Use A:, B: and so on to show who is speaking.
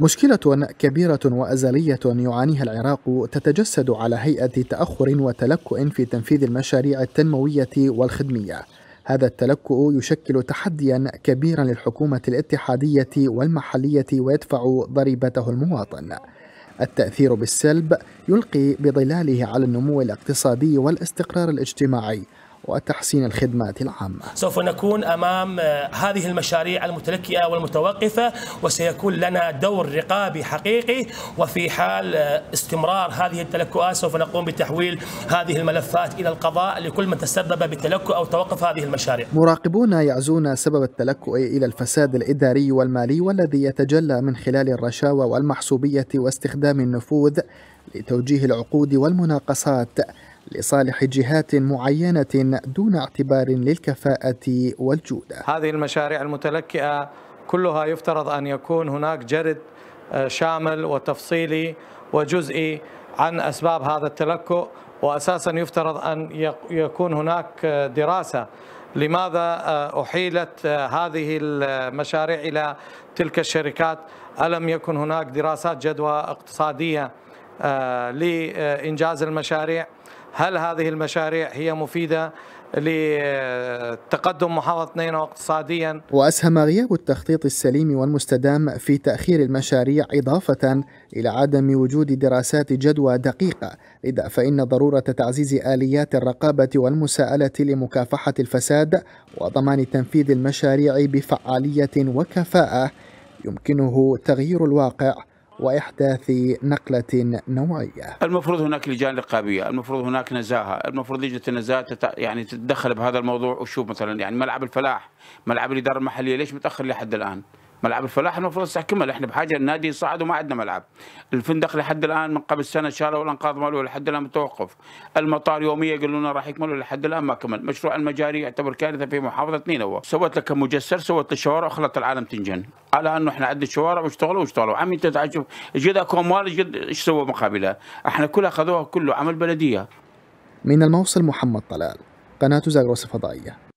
A: مشكلة كبيرة وأزلية يعانيها العراق تتجسد على هيئة تأخر وتلكؤ في تنفيذ المشاريع التنموية والخدمية. هذا التلكؤ يشكل تحديا كبيرا للحكومة الاتحادية والمحلية ويدفع ضريبته المواطن. التأثير بالسلب يلقي بظلاله على النمو الاقتصادي والاستقرار الاجتماعي وتحسين الخدمات العامة
B: سوف نكون أمام آه، هذه المشاريع المتلكئة والمتوقفة وسيكون لنا دور رقابي حقيقي وفي حال آه، استمرار هذه التلكؤات سوف نقوم بتحويل هذه الملفات إلى القضاء لكل من تسبب بالتلكؤ أو توقف هذه المشاريع
A: مراقبون يعزون سبب التلكؤ إلى الفساد الإداري والمالي والذي يتجلى من خلال الرشاوى والمحسوبية واستخدام النفوذ لتوجيه العقود والمناقصات لصالح جهات معينة دون اعتبار للكفاءة والجودة
C: هذه المشاريع المتلكئة كلها يفترض أن يكون هناك جرد آه، شامل وتفصيلي وجزئي عن أسباب هذا التلكؤ وأساسا يفترض أن يكون هناك آه، دراسة لماذا آه، أحيلت هذه المشاريع إلى تلك الشركات ألم يكن هناك دراسات جدوى اقتصادية لإنجاز المشاريع هل هذه المشاريع هي مفيدة لتقدم محافظة محافظتنا اقتصاديا
A: وأسهم غياب التخطيط السليم والمستدام في تأخير المشاريع إضافة إلى عدم وجود دراسات جدوى دقيقة لذا فإن ضرورة تعزيز آليات الرقابة والمساءلة لمكافحة الفساد وضمان تنفيذ المشاريع بفعالية وكفاءة يمكنه تغيير الواقع وإحداث نقلة نوعية
D: المفروض هناك لجان رقابية المفروض هناك نزاهة المفروض لجنة النزاهة تت... يعني تتدخل بهذا الموضوع وشوف مثلا يعني ملعب الفلاح ملعب الإدارة المحلية ليش متأخر لحد الآن ملعب الفلاح المفروض استحكمها احنا بحاجه النادي يصعد وما عندنا ملعب الفندق لحد الان من قبل سنه شالوا الانقاض ماله لحد الان متوقف المطار يوميا يقولون راح يكمل لحد الان ما كمل مشروع المجاري يعتبر كارثه في محافظه نينوى سوت لك مجسر سوت الشوارع وخلت العالم تنجن على انه احنا عندنا الشوارع واشتغلوا واشتغلوا عمي انت تعجب جد اكو اموال جد ايش سووا مقابلها احنا كلها خذوها كله عمل بلديه
A: من الموصل محمد طلال قناه زاغروس الفضائيه